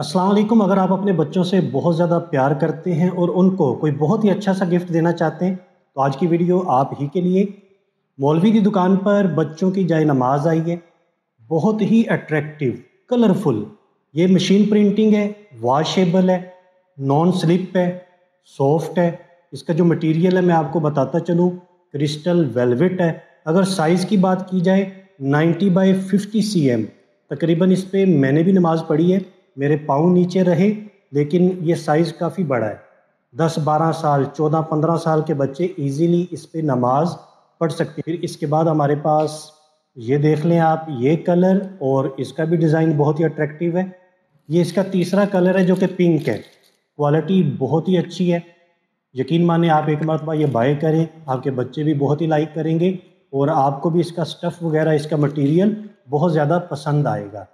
असलकुम अगर आप अपने बच्चों से बहुत ज़्यादा प्यार करते हैं और उनको कोई बहुत ही अच्छा सा गिफ्ट देना चाहते हैं तो आज की वीडियो आप ही के लिए मौलवी की दुकान पर बच्चों की जाए नमाज आई है बहुत ही अट्रैक्टिव कलरफुल ये मशीन प्रिंटिंग है वाशेबल है नॉन स्लिप है सॉफ्ट है इसका जो मटीरियल है मैं आपको बताता चलूँ क्रिस्टल वेलवेट है अगर साइज़ की बात की जाए ninety by fifty C M तकरीबन इस पर मैंने भी नमाज़ पढ़ी है मेरे पाँव नीचे रहे लेकिन ये साइज़ काफ़ी बड़ा है दस बारह साल चौदह पंद्रह साल के बच्चे ईजीली इस पर नमाज पढ़ सकते हैं फिर इसके बाद हमारे पास ये देख लें आप ये कलर और इसका भी डिज़ाइन बहुत ही अट्रैक्टिव है ये इसका तीसरा कलर है जो कि पिंक है क्वालिटी बहुत ही अच्छी है यकीन माने आप एक मरतबा ये बाय करें आपके बच्चे भी बहुत ही लाइक करेंगे और आपको भी इसका स्टफ़ वगैरह इसका मटेरियल बहुत ज़्यादा पसंद आएगा